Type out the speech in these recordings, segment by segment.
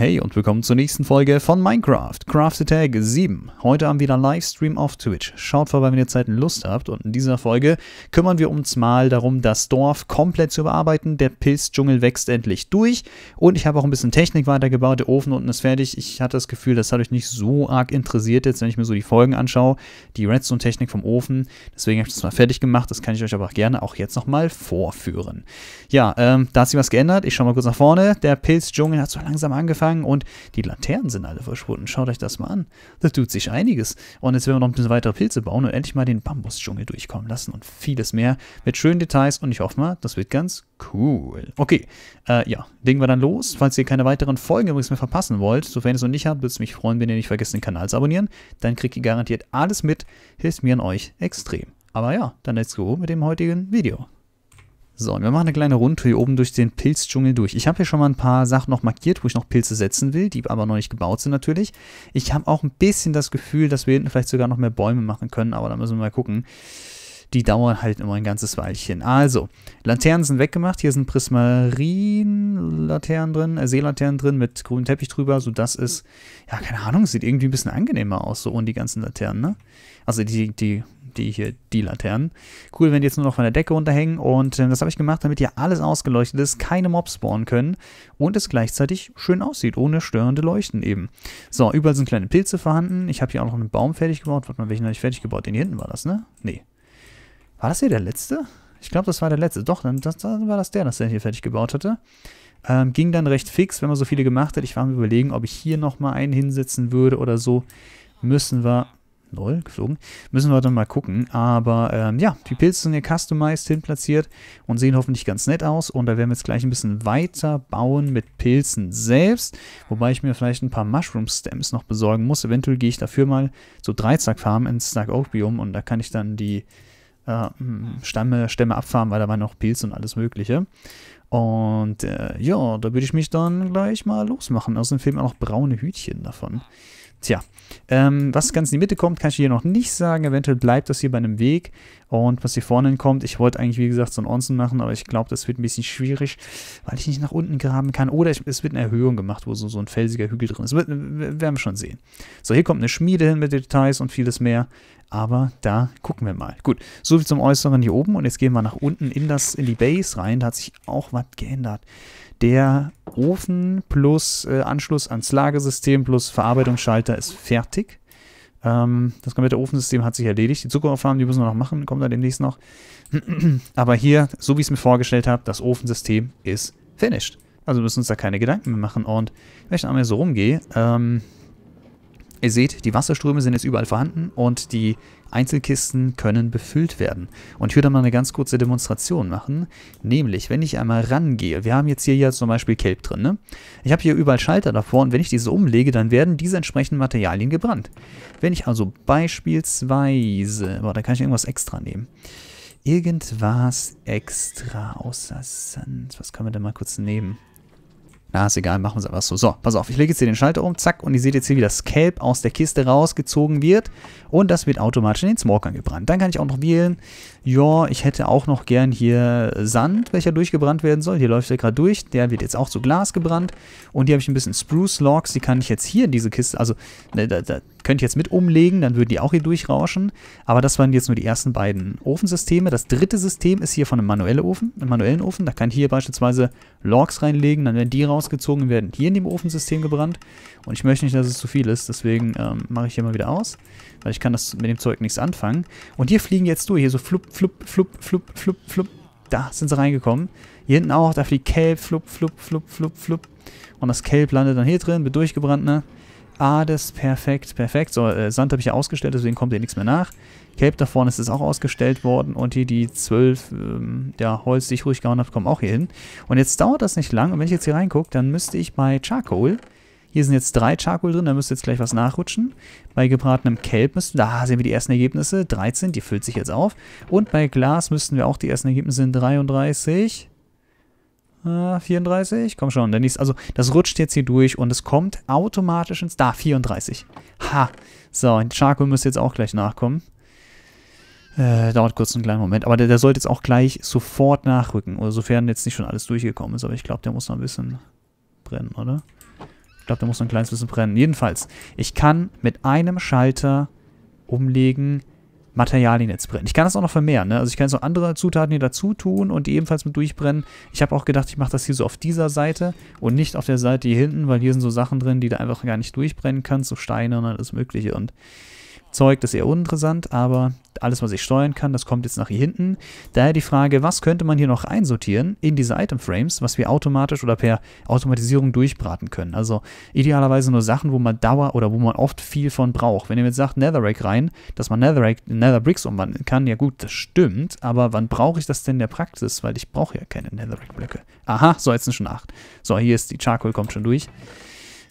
Hey und willkommen zur nächsten Folge von Minecraft Craft Attack 7. Heute haben wir wieder einen Livestream auf Twitch. Schaut vorbei, wenn ihr Zeit und Lust habt. Und in dieser Folge kümmern wir uns mal darum, das Dorf komplett zu überarbeiten. Der Pilzdschungel wächst endlich durch. Und ich habe auch ein bisschen Technik weitergebaut. Der Ofen unten ist fertig. Ich hatte das Gefühl, das hat euch nicht so arg interessiert jetzt, wenn ich mir so die Folgen anschaue. Die Redstone-Technik vom Ofen. Deswegen habe ich das mal fertig gemacht. Das kann ich euch aber auch gerne auch jetzt nochmal vorführen. Ja, ähm, da hat sich was geändert. Ich schaue mal kurz nach vorne. Der Pilzdschungel hat so langsam angefangen angefangen und die Laternen sind alle verschwunden. Schaut euch das mal an. Da tut sich einiges. Und jetzt werden wir noch ein bisschen weitere Pilze bauen und endlich mal den Bambusdschungel durchkommen lassen und vieles mehr mit schönen Details. Und ich hoffe mal, das wird ganz cool. Okay, äh, ja, legen wir dann los. Falls ihr keine weiteren Folgen übrigens mehr verpassen wollt, sofern ihr es noch nicht habt, würde es mich freuen, wenn ihr nicht vergesst, den Kanal zu abonnieren. Dann kriegt ihr garantiert alles mit. Hilft mir an euch extrem. Aber ja, dann let's go mit dem heutigen Video. So, und wir machen eine kleine Rundtour hier oben durch den Pilzdschungel durch. Ich habe hier schon mal ein paar Sachen noch markiert, wo ich noch Pilze setzen will, die aber noch nicht gebaut sind natürlich. Ich habe auch ein bisschen das Gefühl, dass wir hinten vielleicht sogar noch mehr Bäume machen können, aber da müssen wir mal gucken. Die dauern halt immer ein ganzes Weilchen. Also, Laternen sind weggemacht. Hier sind Prismarin-Laternen drin, äh, Seelaternen drin mit grünem Teppich drüber, sodass es, ja, keine Ahnung, sieht irgendwie ein bisschen angenehmer aus, so ohne die ganzen Laternen, ne? Also die, die die hier, die Laternen. Cool, wenn die jetzt nur noch von der Decke runterhängen und äh, das habe ich gemacht, damit hier alles ausgeleuchtet ist, keine Mobs spawnen können und es gleichzeitig schön aussieht, ohne störende Leuchten eben. So, überall sind kleine Pilze vorhanden. Ich habe hier auch noch einen Baum fertig gebaut. Warte mal, welchen habe ich fertig gebaut? Den hier hinten war das, ne? Nee. War das hier der letzte? Ich glaube, das war der letzte. Doch, dann, das, dann war das der, das der hier fertig gebaut hatte. Ähm, ging dann recht fix, wenn man so viele gemacht hat. Ich war am überlegen, ob ich hier nochmal einen hinsetzen würde oder so. Müssen wir Null geflogen. Müssen wir dann mal gucken. Aber ähm, ja, die Pilze sind hier customized hin platziert und sehen hoffentlich ganz nett aus. Und da werden wir jetzt gleich ein bisschen weiter bauen mit Pilzen selbst. Wobei ich mir vielleicht ein paar Mushroom Stems noch besorgen muss. Eventuell gehe ich dafür mal so Dreizackfarmen ins Stark Oak Biom und da kann ich dann die äh, hm, Stämme abfarmen, weil da waren noch Pilze und alles Mögliche. Und äh, ja, da würde ich mich dann gleich mal losmachen. Außerdem fehlen mir noch braune Hütchen davon. Tja, ähm, was ganz in die Mitte kommt, kann ich hier noch nicht sagen. Eventuell bleibt das hier bei einem Weg. Und was hier vorne hinkommt, ich wollte eigentlich, wie gesagt, so einen Onsen machen, aber ich glaube, das wird ein bisschen schwierig, weil ich nicht nach unten graben kann. Oder ich, es wird eine Erhöhung gemacht, wo so, so ein felsiger Hügel drin ist. Das werden wir schon sehen. So, hier kommt eine Schmiede hin mit Details und vieles mehr. Aber da gucken wir mal. Gut, so soviel zum Äußeren hier oben. Und jetzt gehen wir nach unten in, das, in die Base rein. Da hat sich auch was geändert. Der Ofen plus äh, Anschluss ans Lagersystem plus Verarbeitungsschalter ist fertig. Ähm, das komplette Ofensystem hat sich erledigt. Die Zuckeraufnahmen, die müssen wir noch machen, kommt dann demnächst noch. Aber hier, so wie ich es mir vorgestellt habe, das Ofensystem ist finished. Also müssen uns da keine Gedanken mehr machen. Und wenn ich einmal so rumgehe, ähm, Ihr seht, die Wasserströme sind jetzt überall vorhanden und die Einzelkisten können befüllt werden. Und ich würde mal eine ganz kurze Demonstration machen. Nämlich, wenn ich einmal rangehe, wir haben jetzt hier ja zum Beispiel Kelp drin, ne? Ich habe hier überall Schalter davor und wenn ich diese umlege, dann werden diese entsprechenden Materialien gebrannt. Wenn ich also beispielsweise, boah, da kann ich irgendwas extra nehmen. Irgendwas extra außer Sand. Was können wir denn mal kurz nehmen? Na, ist egal, machen wir es einfach so. So, pass auf, ich lege jetzt hier den Schalter um, zack, und ihr seht jetzt hier, wie das Kelb aus der Kiste rausgezogen wird. Und das wird automatisch in den Smoker gebrannt. Dann kann ich auch noch wählen, ja, ich hätte auch noch gern hier Sand, welcher durchgebrannt werden soll. Hier läuft der gerade durch, der wird jetzt auch zu Glas gebrannt. Und hier habe ich ein bisschen Spruce Logs, die kann ich jetzt hier in diese Kiste, also, ne, da, da, könnte jetzt mit umlegen, dann würden die auch hier durchrauschen. Aber das waren jetzt nur die ersten beiden Ofensysteme. Das dritte System ist hier von einem manuellen Ofen. Einem manuellen Ofen. Da kann ich hier beispielsweise Logs reinlegen, dann werden die rausgezogen und werden hier in dem Ofensystem gebrannt. Und ich möchte nicht, dass es zu viel ist, deswegen ähm, mache ich hier mal wieder aus, weil ich kann das mit dem Zeug nichts anfangen. Und hier fliegen jetzt durch, hier so flup, flup, flup, flup, flup, flup. Da sind sie reingekommen. Hier hinten auch, da fliegt Kelp, flup, flup, flup, flup, flup. Und das Kelp landet dann hier drin, wird durchgebrannt, ne? Hades, perfekt, perfekt. So, äh, Sand habe ich ja ausgestellt, deswegen kommt hier nichts mehr nach. Cape da vorne ist es auch ausgestellt worden und hier die zwölf ähm, ja, Holz, die ich ruhig gehauen habe, kommen auch hier hin. Und jetzt dauert das nicht lang und wenn ich jetzt hier reingucke, dann müsste ich bei Charcoal, hier sind jetzt drei Charcoal drin, da müsste jetzt gleich was nachrutschen. Bei gebratenem Kelp müssten, da sehen wir die ersten Ergebnisse, 13, die füllt sich jetzt auf. Und bei Glas müssten wir auch die ersten Ergebnisse in 33, 34, ah, komm schon, der nächste, also das rutscht jetzt hier durch und es kommt automatisch ins, da, 34. Ha, so, und Charcoal müsste jetzt auch gleich nachkommen. Äh, dauert kurz einen kleinen Moment, aber der, der sollte jetzt auch gleich sofort nachrücken, oder sofern jetzt nicht schon alles durchgekommen ist, aber ich glaube, der muss noch ein bisschen brennen, oder? Ich glaube, der muss noch ein kleines bisschen brennen. Jedenfalls, ich kann mit einem Schalter umlegen, Materialien jetzt brennen. Ich kann das auch noch vermehren. Ne? Also ich kann jetzt noch andere Zutaten hier dazu tun und die ebenfalls mit durchbrennen. Ich habe auch gedacht, ich mache das hier so auf dieser Seite und nicht auf der Seite hier hinten, weil hier sind so Sachen drin, die du einfach gar nicht durchbrennen kannst, so Steine und alles Mögliche. Und Zeug, das ist eher uninteressant, aber alles, was ich steuern kann, das kommt jetzt nach hier hinten. Daher die Frage, was könnte man hier noch einsortieren in diese Item-Frames, was wir automatisch oder per Automatisierung durchbraten können. Also idealerweise nur Sachen, wo man Dauer oder wo man oft viel von braucht. Wenn ihr jetzt sagt, Netherrack rein, dass man Netherrack in Netherbricks umwandeln kann, ja gut, das stimmt, aber wann brauche ich das denn in der Praxis? Weil ich brauche ja keine Netherrack-Blöcke. Aha, so jetzt sind schon acht. So, hier ist die Charcoal, kommt schon durch.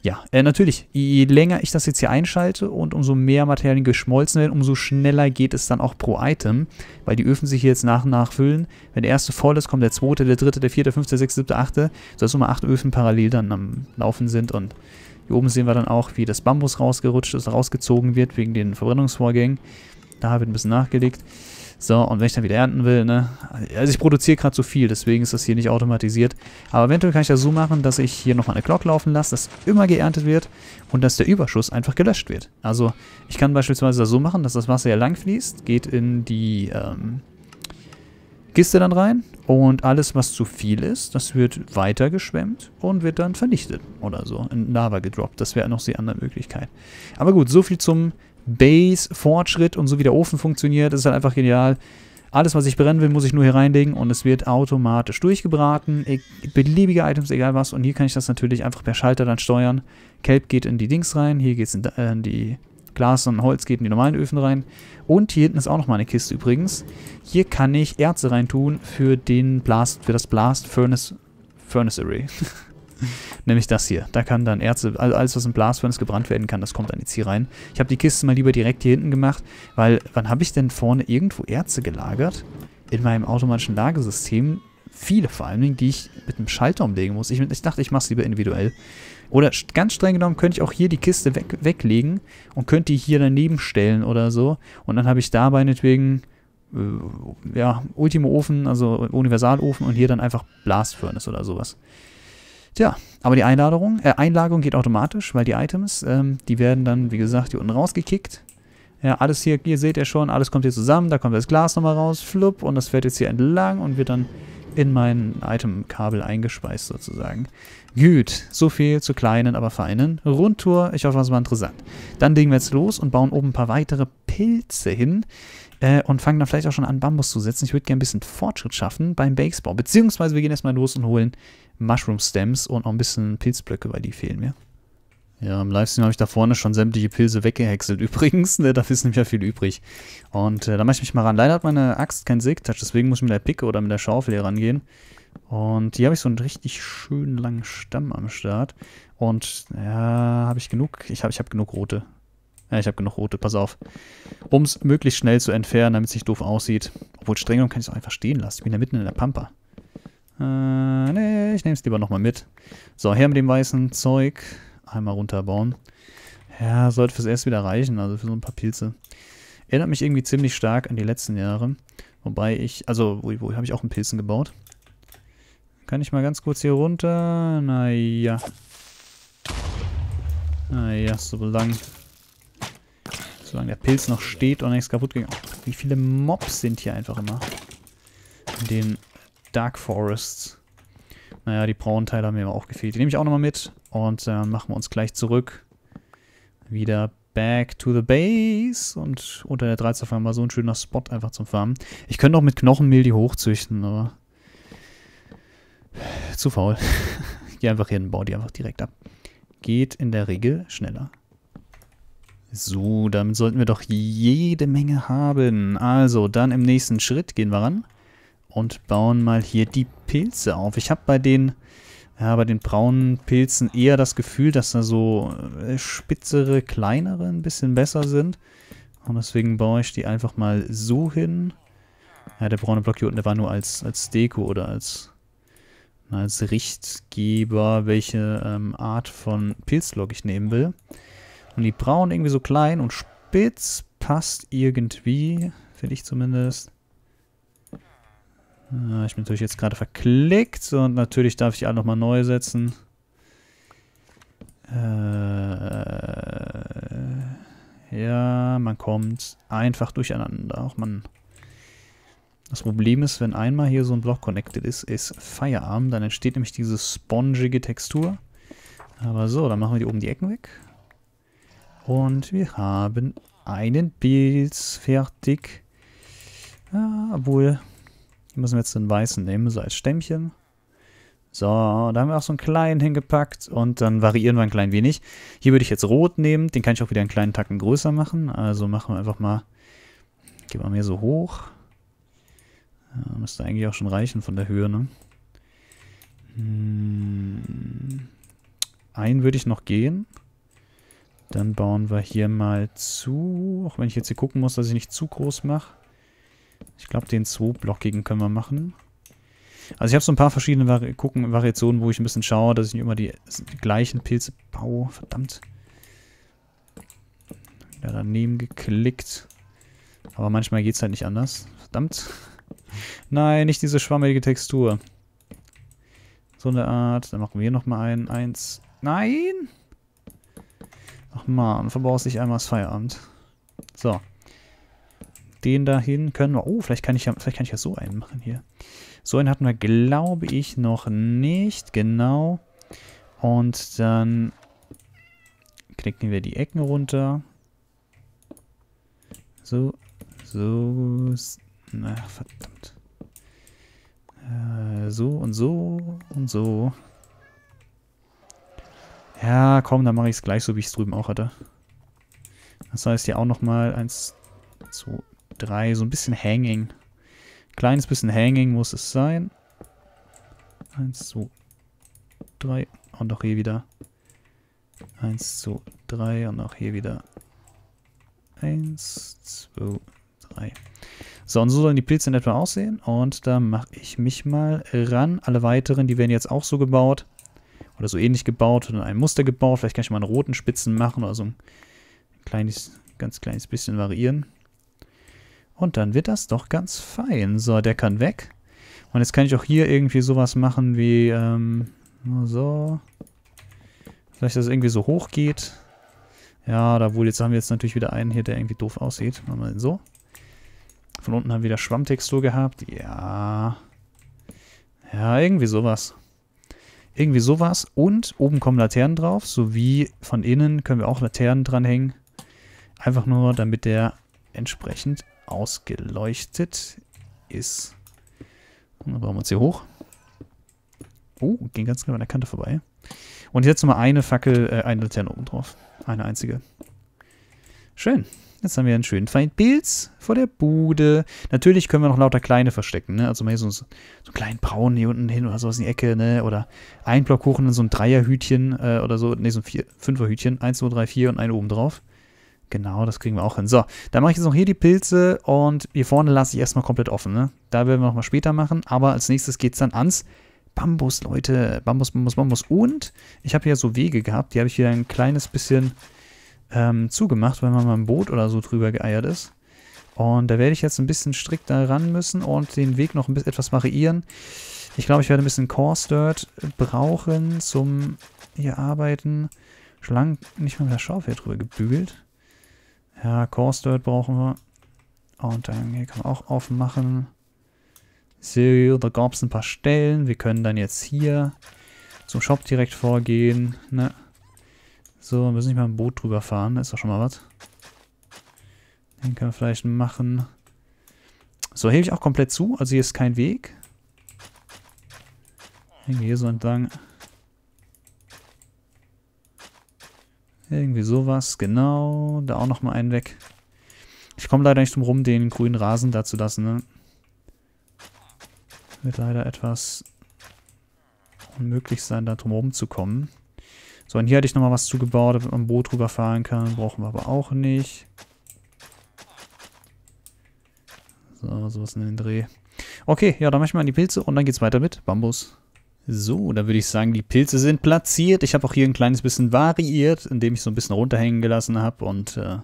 Ja, äh, natürlich, je länger ich das jetzt hier einschalte und umso mehr Materialien geschmolzen werden, umso schneller geht es dann auch pro Item, weil die Öfen sich hier jetzt nach und nach füllen. Wenn der erste voll ist, kommt der zweite, der dritte, der vierte, der fünfte, der sechste, siebte, achte, sodass immer acht Öfen parallel dann am Laufen sind und hier oben sehen wir dann auch, wie das Bambus rausgerutscht ist, rausgezogen wird wegen den Verbrennungsvorgängen. Da wird ein bisschen nachgelegt. So, und wenn ich dann wieder ernten will, ne? Also ich produziere gerade zu viel, deswegen ist das hier nicht automatisiert. Aber eventuell kann ich das so machen, dass ich hier nochmal eine Glock laufen lasse, dass immer geerntet wird und dass der Überschuss einfach gelöscht wird. Also ich kann beispielsweise das so machen, dass das Wasser ja lang fließt, geht in die ähm, Kiste dann rein und alles, was zu viel ist, das wird weitergeschwemmt und wird dann vernichtet oder so, in Lava gedroppt. Das wäre noch die andere Möglichkeit. Aber gut, so viel zum Base, Fortschritt und so wie der Ofen funktioniert, ist halt einfach genial. Alles, was ich brennen will, muss ich nur hier reinlegen und es wird automatisch durchgebraten. E beliebige Items, egal was. Und hier kann ich das natürlich einfach per Schalter dann steuern. Kelp geht in die Dings rein, hier geht es in, äh, in die Glas und Holz geht in die normalen Öfen rein. Und hier hinten ist auch nochmal eine Kiste übrigens. Hier kann ich Erze reintun für den Blast, für das Blast Furnace, Furnace Array. Nämlich das hier. Da kann dann Erze, also alles, was im Blasfurnace gebrannt werden kann, das kommt dann jetzt hier rein. Ich habe die Kiste mal lieber direkt hier hinten gemacht, weil wann habe ich denn vorne irgendwo Erze gelagert? In meinem automatischen Lagesystem. Viele vor allen Dingen, die ich mit einem Schalter umlegen muss. Ich, ich dachte, ich mache es lieber individuell. Oder ganz streng genommen könnte ich auch hier die Kiste weg, weglegen und könnte die hier daneben stellen oder so. Und dann habe ich da meinetwegen äh, ja, Ultimo Ofen, also Universalofen und hier dann einfach Blast oder sowas. Tja, aber die Einlagerung, äh, Einlagerung geht automatisch, weil die Items, ähm, die werden dann, wie gesagt, hier unten rausgekickt. Ja, alles hier, ihr seht ja schon, alles kommt hier zusammen, da kommt das Glas nochmal raus, flupp, und das fährt jetzt hier entlang und wird dann in mein Itemkabel eingespeist sozusagen. Gut, so viel zur kleinen, aber feinen Rundtour. Ich hoffe, das war interessant. Dann legen wir jetzt los und bauen oben ein paar weitere Pilze hin äh, und fangen dann vielleicht auch schon an, Bambus zu setzen. Ich würde gerne ein bisschen Fortschritt schaffen beim Bakesbau. Beziehungsweise wir gehen erstmal los und holen Mushroom Stems und noch ein bisschen Pilzblöcke, weil die fehlen mir. Ja, im Livestream habe ich da vorne schon sämtliche Pilze weggehäckselt übrigens, ne, da ist nämlich ja viel übrig. Und äh, da mache ich mich mal ran. Leider hat meine Axt keinen Silktouch, deswegen muss ich mit der Picke oder mit der Schaufel hier rangehen. Und hier habe ich so einen richtig schönen langen Stamm am Start. Und ja, habe ich genug? Ich habe ich hab genug rote. Ja, ich habe genug rote, pass auf. Um es möglichst schnell zu entfernen, damit es nicht doof aussieht. Obwohl, streng genommen kann ich es auch einfach stehen lassen. Ich bin ja mitten in der Pampa. Äh, nee, ich nehme es lieber nochmal mit. So, her mit dem weißen Zeug. Einmal runterbauen. Ja, sollte fürs erste wieder reichen, also für so ein paar Pilze. Erinnert mich irgendwie ziemlich stark an die letzten Jahre. Wobei ich, also, wo, wo habe ich auch einen Pilzen gebaut? Kann ich mal ganz kurz hier runter? Naja. Naja, so lang. Solange der Pilz noch steht und nichts kaputt ging. wie viele Mobs sind hier einfach immer? In den Dark Forests. Naja, die braunen Teile haben mir aber auch gefehlt. Die nehme ich auch nochmal mit und dann äh, machen wir uns gleich zurück. Wieder back to the base und unter der 13 Farm wir so ein schöner Spot einfach zum Farmen. Ich könnte auch mit Knochenmehl die hochzüchten, aber zu faul. ich gehe einfach hin, baue die einfach direkt ab. Geht in der Regel schneller. So, damit sollten wir doch jede Menge haben. Also, dann im nächsten Schritt gehen wir ran und bauen mal hier die Pilze auf. Ich habe bei den, ja, bei den braunen Pilzen eher das Gefühl, dass da so äh, spitzere, kleinere ein bisschen besser sind. Und deswegen baue ich die einfach mal so hin. Ja, der braune Block hier unten, der war nur als, als Deko oder als, als Richtgeber, welche ähm, Art von Pilzlog ich nehmen will. Und die braunen irgendwie so klein und spitz passt irgendwie, finde ich zumindest. Äh, ich bin natürlich jetzt gerade verklickt und natürlich darf ich die alle nochmal neu setzen. Äh, ja, man kommt einfach durcheinander. Auch man. Das Problem ist, wenn einmal hier so ein Block connected ist, ist Feierabend. Dann entsteht nämlich diese spongige Textur. Aber so, dann machen wir hier oben die Ecken weg. Und wir haben einen Pilz fertig. Ja, obwohl, müssen wir jetzt den weißen nehmen, so als Stämmchen. So, da haben wir auch so einen kleinen hingepackt und dann variieren wir ein klein wenig. Hier würde ich jetzt rot nehmen, den kann ich auch wieder einen kleinen Tacken größer machen. Also machen wir einfach mal, gehen wir mehr so hoch. Ja, müsste eigentlich auch schon reichen von der Höhe, ne? Hm. Einen würde ich noch gehen. Dann bauen wir hier mal zu, auch wenn ich jetzt hier gucken muss, dass ich nicht zu groß mache. Ich glaube, den zwei-blockigen können wir machen. Also ich habe so ein paar verschiedene Vari gucken, Variationen, wo ich ein bisschen schaue, dass ich nicht immer die, die gleichen Pilze baue. Verdammt. Wieder daneben geklickt. Aber manchmal geht es halt nicht anders. Verdammt. Nein, nicht diese schwammelige Textur. So eine Art. Dann machen wir nochmal einen. Eins. Nein! Ach man, verbrauchst dich einmal das Feierabend. So den da hin können wir, oh, vielleicht kann ich ja, vielleicht kann ich ja so einen machen hier. So einen hatten wir, glaube ich, noch nicht, genau. Und dann knicken wir die Ecken runter. So, so, na verdammt. Äh, so und so und so. Ja, komm, dann mache ich es gleich so, wie ich es drüben auch hatte. Das heißt ja auch nochmal eins, 2, 3, so ein bisschen Hanging. Kleines bisschen Hanging muss es sein. 1, 2, 3 und auch hier wieder. 1, 2, 3 und auch hier wieder. 1, 2, 3. So, und so sollen die Pilze in etwa aussehen. Und da mache ich mich mal ran. Alle weiteren, die werden jetzt auch so gebaut. Oder so ähnlich gebaut. Oder ein Muster gebaut. Vielleicht kann ich mal einen roten Spitzen machen. Oder so ein kleines, ganz kleines bisschen variieren. Und dann wird das doch ganz fein. So, der kann weg. Und jetzt kann ich auch hier irgendwie sowas machen wie, ähm, so. Vielleicht, dass es irgendwie so hoch geht. Ja, da wohl, jetzt haben wir jetzt natürlich wieder einen hier, der irgendwie doof aussieht. Machen wir den so. Von unten haben wir wieder Schwammtextur gehabt. Ja. Ja, irgendwie sowas. Irgendwie sowas. Und oben kommen Laternen drauf, sowie von innen können wir auch Laternen dranhängen. Einfach nur, damit der entsprechend ausgeleuchtet ist. Und dann bauen wir uns hier hoch. Oh, ging ganz genau an der Kante vorbei. Und jetzt nochmal eine Fackel, äh, eine Laterne oben drauf. Eine einzige. Schön. Jetzt haben wir einen schönen Feindpilz vor der Bude. Natürlich können wir noch lauter kleine verstecken, ne? Also mal hier so, so einen kleinen braunen hier unten hin oder sowas in die Ecke, ne? Oder ein Kuchen in so ein Dreierhütchen äh, oder so. Ne, so ein Vier Fünferhütchen. Eins, zwei, drei, vier und einen oben drauf. Genau, das kriegen wir auch hin. So, dann mache ich jetzt noch hier die Pilze und hier vorne lasse ich erstmal komplett offen. Ne? Da werden wir nochmal später machen, aber als nächstes geht es dann ans Bambus, Leute. Bambus, Bambus, Bambus. Und ich habe hier so Wege gehabt, die habe ich hier ein kleines bisschen ähm, zugemacht, weil man mal im Boot oder so drüber geeiert ist. Und da werde ich jetzt ein bisschen strikter ran müssen und den Weg noch ein bisschen etwas variieren. Ich glaube, ich werde ein bisschen Core Dirt brauchen zum hier arbeiten. Schon lange nicht mal mit der Schaufel drüber gebügelt. Ja, Course Dirt brauchen wir. Und dann hier kann man auch aufmachen. So, da gab es ein paar Stellen. Wir können dann jetzt hier zum Shop direkt vorgehen. Ne? So, müssen nicht mal ein Boot drüber fahren. Das ist doch schon mal was. Den können wir vielleicht machen. So, hebe ich auch komplett zu. Also hier ist kein Weg. hier so entlang. Irgendwie sowas, genau. Da auch nochmal einen weg. Ich komme leider nicht drum rum, den grünen Rasen da zu lassen, ne? Wird leider etwas unmöglich sein, da drum rum zu kommen. So, und hier hatte ich nochmal was zugebaut, damit man ein Boot rüberfahren kann. Brauchen wir aber auch nicht. So, sowas in den Dreh. Okay, ja, dann mache ich mal an die Pilze und dann geht's weiter mit Bambus. So, dann würde ich sagen, die Pilze sind platziert. Ich habe auch hier ein kleines bisschen variiert, indem ich so ein bisschen runterhängen gelassen habe. Und äh,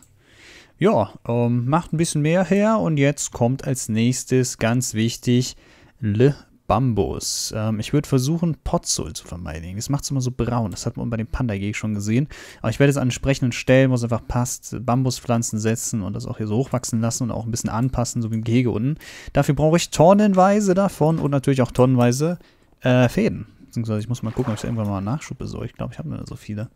ja, ähm, macht ein bisschen mehr her. Und jetzt kommt als nächstes ganz wichtig Le Bambus. Ähm, ich würde versuchen, Potzol zu vermeiden. Das macht es immer so braun. Das hat man bei dem Panda-Geg schon gesehen. Aber ich werde es an entsprechenden Stellen, wo es einfach passt, Bambuspflanzen setzen und das auch hier so hochwachsen lassen und auch ein bisschen anpassen, so wie im Gehege unten. Dafür brauche ich tonnenweise davon und natürlich auch tonnenweise äh, Fäden. Beziehungsweise ich muss mal gucken, ob ich irgendwann mal einen Nachschub besorge. Ich glaube, ich habe nur so viele.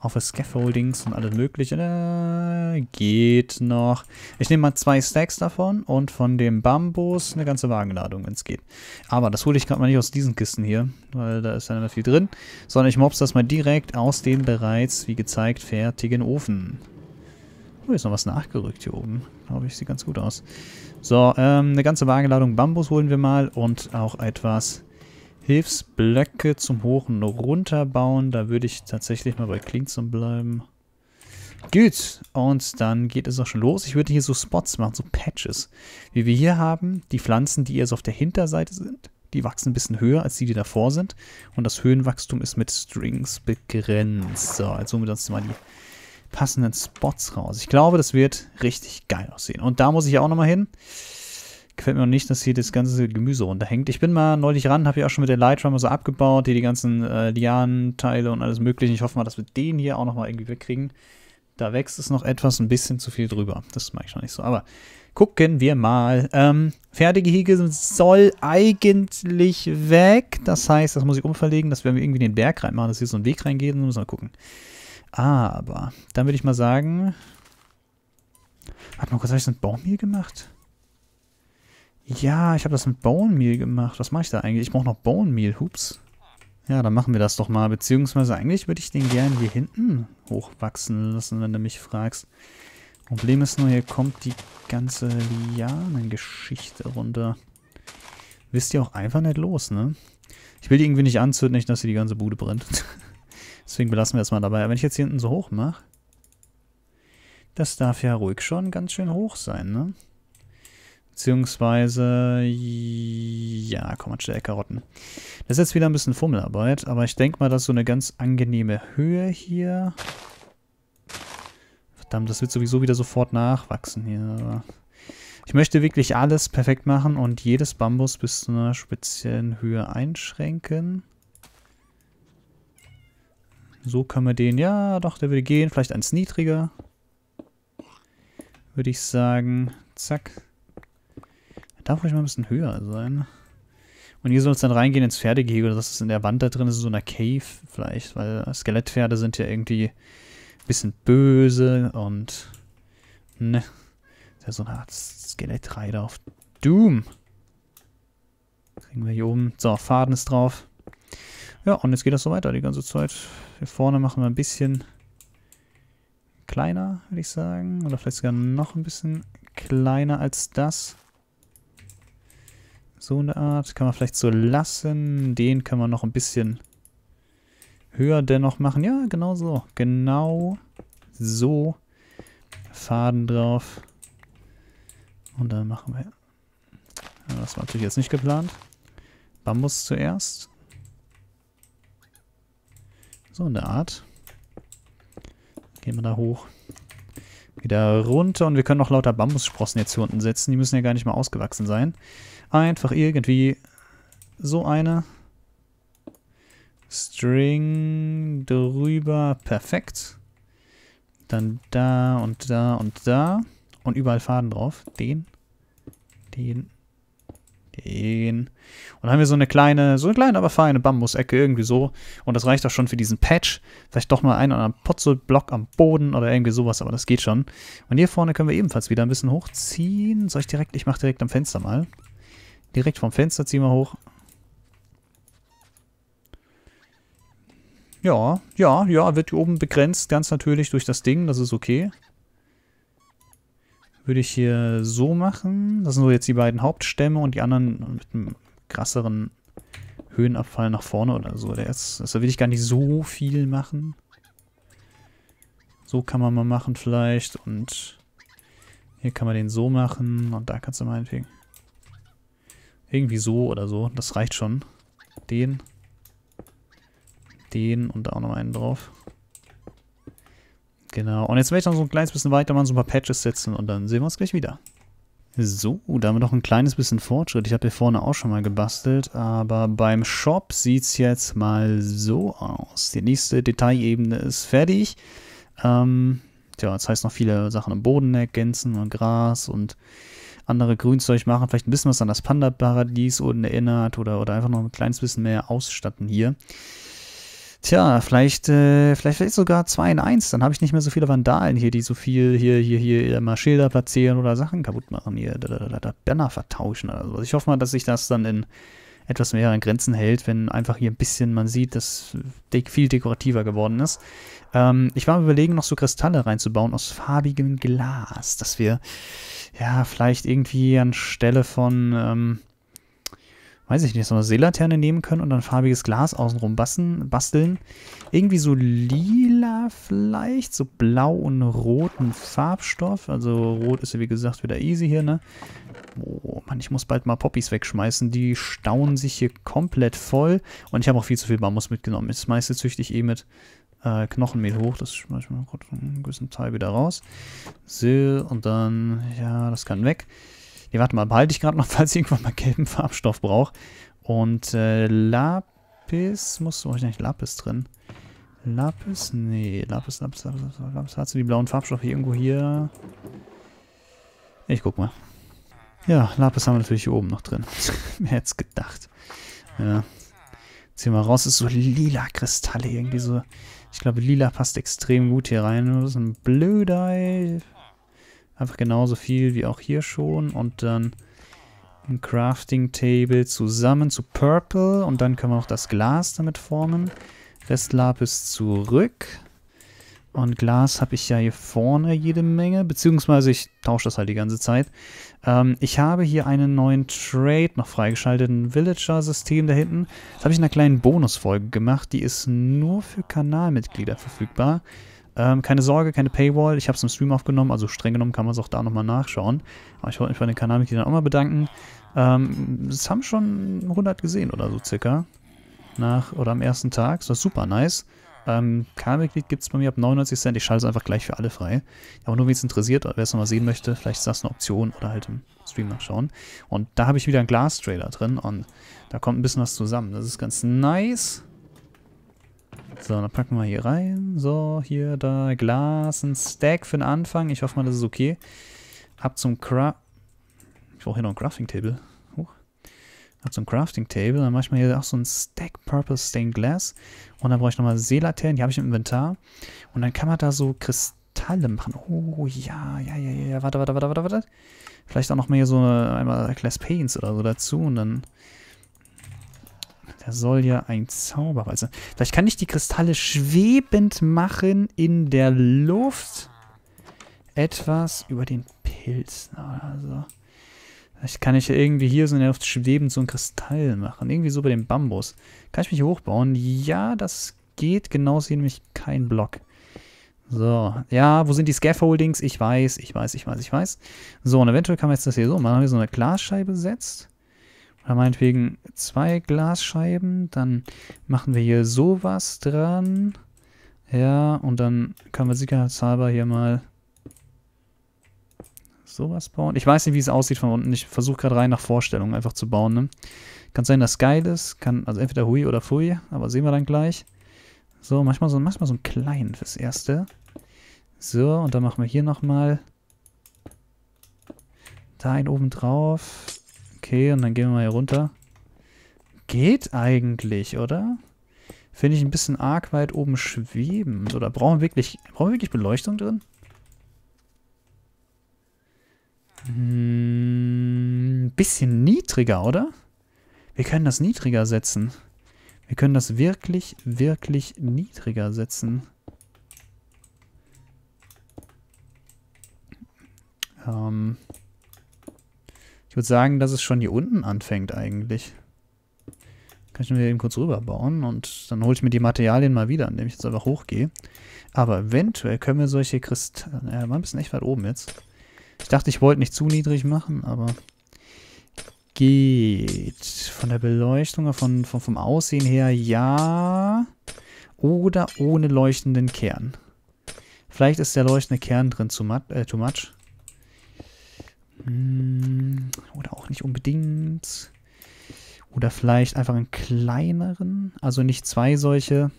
Auch für Scaffoldings und alles mögliche. Äh, geht noch. Ich nehme mal zwei Stacks davon und von dem Bambus eine ganze Wagenladung, wenn es geht. Aber das hole ich gerade mal nicht aus diesen Kisten hier, weil da ist ja nicht mehr viel drin. Sondern ich mobs das mal direkt aus dem bereits, wie gezeigt, fertigen Ofen. Oh, hier ist noch was nachgerückt hier oben. Glaube ich, sieht ganz gut aus. So, ähm, eine ganze Wagenladung Bambus holen wir mal und auch etwas Hilfsblöcke zum Hochen runterbauen. Da würde ich tatsächlich mal bei Klingson bleiben. Gut, und dann geht es auch schon los. Ich würde hier so Spots machen, so Patches. Wie wir hier haben, die Pflanzen, die eher so auf der Hinterseite sind, die wachsen ein bisschen höher als die, die davor sind. Und das Höhenwachstum ist mit Strings begrenzt. So, also somit uns mal die passenden Spots raus. Ich glaube, das wird richtig geil aussehen. Und da muss ich ja auch nochmal hin. Gefällt mir noch nicht, dass hier das ganze Gemüse runterhängt. Ich bin mal neulich ran, habe hier auch schon mit der Lightrunner so abgebaut, hier die ganzen äh, Lianenteile und alles mögliche. Ich hoffe mal, dass wir den hier auch nochmal irgendwie wegkriegen. Da wächst es noch etwas, ein bisschen zu viel drüber. Das mag ich noch nicht so. Aber gucken wir mal. Ähm, Pferdegehege soll eigentlich weg. Das heißt, das muss ich umverlegen, Das werden wir irgendwie in den Berg reinmachen, dass hier so ein Weg reingeht. Dann Müssen wir gucken. Aber dann würde ich mal sagen. Warte mal kurz, habe ich so einen Baum hier gemacht? Ja, ich habe das mit Bone Meal gemacht. Was mache ich da eigentlich? Ich brauche noch Bone Meal. Hups. Ja, dann machen wir das doch mal. Beziehungsweise eigentlich würde ich den gern hier hinten hochwachsen lassen, wenn du mich fragst. Problem ist nur, hier kommt die ganze Lianengeschichte runter. Wisst ihr auch einfach nicht los, ne? Ich will die irgendwie nicht anzünden, nicht, dass hier die ganze Bude brennt. Deswegen belassen wir es mal dabei. Aber wenn ich jetzt hier hinten so hoch mache, das darf ja ruhig schon ganz schön hoch sein, ne? Beziehungsweise, ja, komm mal schnell Karotten. Das ist jetzt wieder ein bisschen Fummelarbeit, aber ich denke mal, dass so eine ganz angenehme Höhe hier... Verdammt, das wird sowieso wieder sofort nachwachsen hier. Ich möchte wirklich alles perfekt machen und jedes Bambus bis zu einer speziellen Höhe einschränken. So können wir den, ja doch, der würde gehen, vielleicht eins niedriger. Würde ich sagen, zack. Darf ruhig mal ein bisschen höher sein. Und hier soll es dann reingehen ins Pferdegehege das ist in der Wand da drin, ist so eine Cave vielleicht, weil Skelettpferde sind ja irgendwie ein bisschen böse und ne. Das ist ja so eine Art Skelettreiter auf Doom. Kriegen wir hier oben. So, Faden ist drauf. Ja, und jetzt geht das so weiter die ganze Zeit. Hier vorne machen wir ein bisschen kleiner, würde ich sagen. Oder vielleicht sogar noch ein bisschen kleiner als das. So eine Art. Kann man vielleicht so lassen. Den können wir noch ein bisschen höher dennoch machen. Ja, genau so. Genau so. Faden drauf. Und dann machen wir... Das war natürlich jetzt nicht geplant. Bambus zuerst. So eine Art. Gehen wir da hoch. Wieder runter und wir können noch lauter Bambussprossen jetzt hier unten setzen. Die müssen ja gar nicht mal ausgewachsen sein einfach irgendwie so eine String drüber, perfekt. Dann da und da und da und überall Faden drauf. Den, den, den. Und dann haben wir so eine kleine, so eine kleine, aber feine Bambusecke irgendwie so. Und das reicht auch schon für diesen Patch. Vielleicht doch mal einen oder anderen Putzelblock am Boden oder irgendwie sowas, aber das geht schon. Und hier vorne können wir ebenfalls wieder ein bisschen hochziehen. Soll ich direkt, ich mache direkt am Fenster mal. Direkt vom Fenster ziehen wir hoch. Ja, ja, ja, wird hier oben begrenzt, ganz natürlich durch das Ding, das ist okay. Würde ich hier so machen. Das sind so jetzt die beiden Hauptstämme und die anderen mit einem krasseren Höhenabfall nach vorne oder so. Da also will ich gar nicht so viel machen. So kann man mal machen vielleicht und hier kann man den so machen und da kannst du meinetwegen. Irgendwie so oder so. Das reicht schon. Den. Den und da auch noch einen drauf. Genau. Und jetzt werde ich noch so ein kleines bisschen weiter mal so ein paar Patches setzen und dann sehen wir uns gleich wieder. So, da haben wir noch ein kleines bisschen Fortschritt. Ich habe hier vorne auch schon mal gebastelt, aber beim Shop sieht es jetzt mal so aus. Die nächste Detailebene ist fertig. Ähm, tja, das heißt noch viele Sachen im Boden ergänzen und Gras und andere Grünzeug machen, vielleicht ein bisschen was an das Panda-Paradies unten erinnert oder, oder einfach noch ein kleines bisschen mehr ausstatten hier. Tja, vielleicht, äh, vielleicht, vielleicht sogar 2 in 1, dann habe ich nicht mehr so viele Vandalen hier, die so viel hier, hier, hier immer Schilder platzieren oder Sachen kaputt machen, hier da, da, da, da, Banner vertauschen oder sowas. Ich hoffe mal, dass sich das dann in etwas mehr an Grenzen hält, wenn einfach hier ein bisschen man sieht, dass dek viel dekorativer geworden ist. Ähm, ich war am überlegen, noch so Kristalle reinzubauen aus farbigem Glas, dass wir ja vielleicht irgendwie anstelle von, ähm, weiß ich nicht, so eine Seelaterne nehmen können und dann farbiges Glas außenrum basten, basteln. Irgendwie so lila vielleicht, so blau und roten Farbstoff. Also rot ist ja wie gesagt wieder easy hier, ne? Oh Mann, ich muss bald mal Poppies wegschmeißen. Die stauen sich hier komplett voll. Und ich habe auch viel zu viel Bambus mitgenommen. Das meiste züchte ich eh mit äh, Knochenmehl hoch. Das schmeiße ich mal kurz einen gewissen Teil wieder raus. So, und dann, ja, das kann weg. Nee, warte mal, behalte ich gerade noch, falls ich irgendwann mal gelben Farbstoff brauche. Und äh, Lapis, muss, wo ich eigentlich Lapis drin? Lapis? Nee, Lapis, Lapis, Lapis, Lapis. Lapis. Hast du die blauen Farbstoffe irgendwo hier? Ich guck mal. Ja, Lapis haben wir natürlich hier oben noch drin. Wer hätte es gedacht. Ja. Ziehen wir raus. Ist so lila Kristalle irgendwie so. Ich glaube, lila passt extrem gut hier rein. Das ist ein Blödei. Einfach genauso viel wie auch hier schon. Und dann ein Crafting Table zusammen zu Purple. Und dann können wir auch das Glas damit formen. Rest Lapis zurück. Und Glas habe ich ja hier vorne jede Menge. Beziehungsweise ich tausche das halt die ganze Zeit. Ähm, ich habe hier einen neuen Trade noch freigeschaltet, ein Villager-System da hinten. Das habe ich in einer kleinen Bonusfolge gemacht. Die ist nur für Kanalmitglieder verfügbar. Ähm, keine Sorge, keine Paywall. Ich habe es im Stream aufgenommen, also streng genommen kann man es auch da nochmal nachschauen. Aber ich wollte mich bei den Kanalmitgliedern auch mal bedanken. Ähm, es haben schon 100 gesehen oder so circa. Nach, oder am ersten Tag. Das war super nice. Ähm, K-Mitglied gibt es bei mir ab 99 Cent. Ich schalte es einfach gleich für alle frei. Aber nur, wenn es interessiert, wer es nochmal sehen möchte, vielleicht ist das eine Option oder halt im Stream nachschauen. Und da habe ich wieder einen Glass-Trailer drin und da kommt ein bisschen was zusammen. Das ist ganz nice. So, dann packen wir hier rein. So, hier, da, Glas, ein Stack für den Anfang. Ich hoffe mal, das ist okay. Ab zum Craft... Ich brauche hier noch ein Crafting-Table. Hat so ein Crafting Table. Dann mache ich mal hier auch so ein Stack Purple Stained Glass. Und dann brauche ich nochmal Seelaternen. Die habe ich im Inventar. Und dann kann man da so Kristalle machen. Oh, ja, ja, ja, ja. Warte, warte, warte, warte, warte. Vielleicht auch nochmal hier so eine, einmal Glass Paints oder so dazu. Und dann... Da soll ja ein Zauber sein. Vielleicht kann ich die Kristalle schwebend machen in der Luft. Etwas über den Pilz Also. Ich kann ich irgendwie hier so in der Luft schwebend so ein Kristall machen. Irgendwie so bei dem Bambus. Kann ich mich hier hochbauen? Ja, das geht. Genauso hier nämlich kein Block. So, ja, wo sind die Scaffoldings? Ich weiß, ich weiß, ich weiß, ich weiß. So, und eventuell kann man jetzt das hier so machen. Haben wir so eine Glasscheibe setzt. Oder meinetwegen zwei Glasscheiben. Dann machen wir hier sowas dran. Ja, und dann können wir sicherheitshalber hier mal sowas bauen. Ich weiß nicht, wie es aussieht von unten. Ich versuche gerade rein nach Vorstellungen einfach zu bauen. Ne? Kann sein, dass es geil ist. Kann, also entweder hui oder fui, aber sehen wir dann gleich. So, manchmal so, manchmal so einen kleinen fürs Erste. So, und dann machen wir hier nochmal da einen oben drauf. Okay, und dann gehen wir mal hier runter. Geht eigentlich, oder? Finde ich ein bisschen arg weit oben schwebend. Oder brauchen wir wirklich, brauchen wir wirklich Beleuchtung drin? Ein hm, bisschen niedriger, oder? Wir können das niedriger setzen. Wir können das wirklich, wirklich niedriger setzen. Ähm ich würde sagen, dass es schon hier unten anfängt eigentlich. Kann ich mir eben kurz rüberbauen und dann hole ich mir die Materialien mal wieder, indem ich jetzt einfach hochgehe. Aber eventuell können wir solche Kristalle... Äh, wir waren ein bisschen echt weit oben jetzt. Ich dachte, ich wollte nicht zu niedrig machen, aber geht. Von der Beleuchtung, von, von, vom Aussehen her, ja. Oder ohne leuchtenden Kern. Vielleicht ist der leuchtende Kern drin too much. Äh, too much. Hm, oder auch nicht unbedingt. Oder vielleicht einfach einen kleineren. Also nicht zwei solche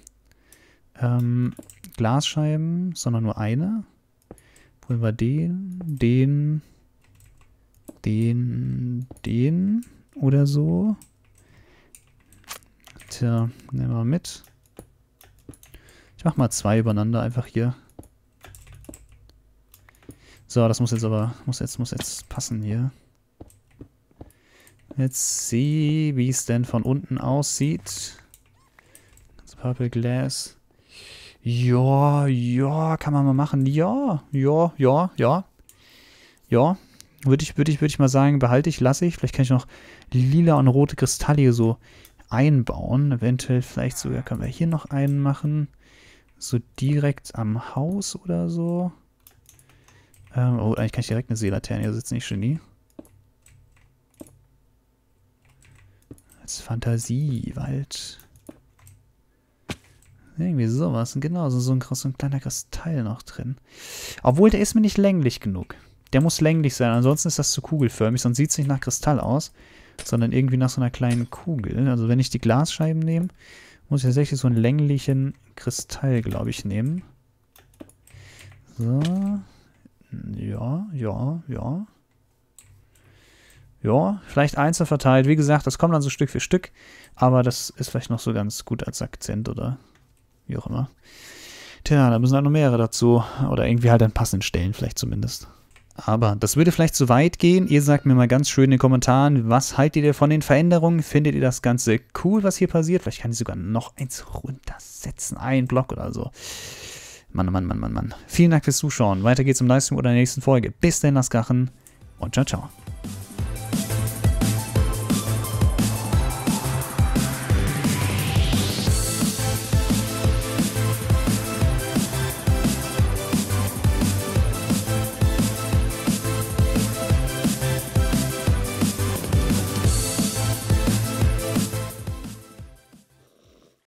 ähm, Glasscheiben, sondern nur eine. Holen wir den, den, den, den oder so. Tja, nehmen wir mit. Ich mach mal zwei übereinander einfach hier. So, das muss jetzt aber, muss jetzt, muss jetzt passen hier. Let's see, wie es denn von unten aussieht. Das Purple Glass. Ja, ja, kann man mal machen. Ja, ja, ja, ja. Ja, würde ich, würde ich, würde ich mal sagen, behalte ich, lasse ich. Vielleicht kann ich noch lila und rote Kristalle hier so einbauen. Eventuell vielleicht sogar können wir hier noch einen machen. So direkt am Haus oder so. Ähm, oh, eigentlich kann ich direkt eine Seelaterne hier sitzen, ich Genie. Als Fantasiewald. Irgendwie sowas. Und genau, so, ein, so ein kleiner Kristall noch drin. Obwohl, der ist mir nicht länglich genug. Der muss länglich sein, ansonsten ist das zu kugelförmig, sonst sieht es nicht nach Kristall aus, sondern irgendwie nach so einer kleinen Kugel. Also wenn ich die Glasscheiben nehme, muss ich tatsächlich so einen länglichen Kristall, glaube ich, nehmen. So. Ja, ja, ja. Ja, vielleicht einzeln verteilt. Wie gesagt, das kommt dann so Stück für Stück. Aber das ist vielleicht noch so ganz gut als Akzent oder wie auch immer. Tja, da müssen halt noch mehrere dazu. Oder irgendwie halt an passenden Stellen vielleicht zumindest. Aber das würde vielleicht zu weit gehen. Ihr sagt mir mal ganz schön in den Kommentaren, was haltet ihr von den Veränderungen? Findet ihr das Ganze cool, was hier passiert? Vielleicht kann ich sogar noch eins runtersetzen, einen Block oder so. Mann, oh Mann, Mann, Mann, Mann. Vielen Dank fürs Zuschauen. Weiter geht's im Livestream oder in der nächsten Folge. Bis dann, Laskachen und ciao, ciao.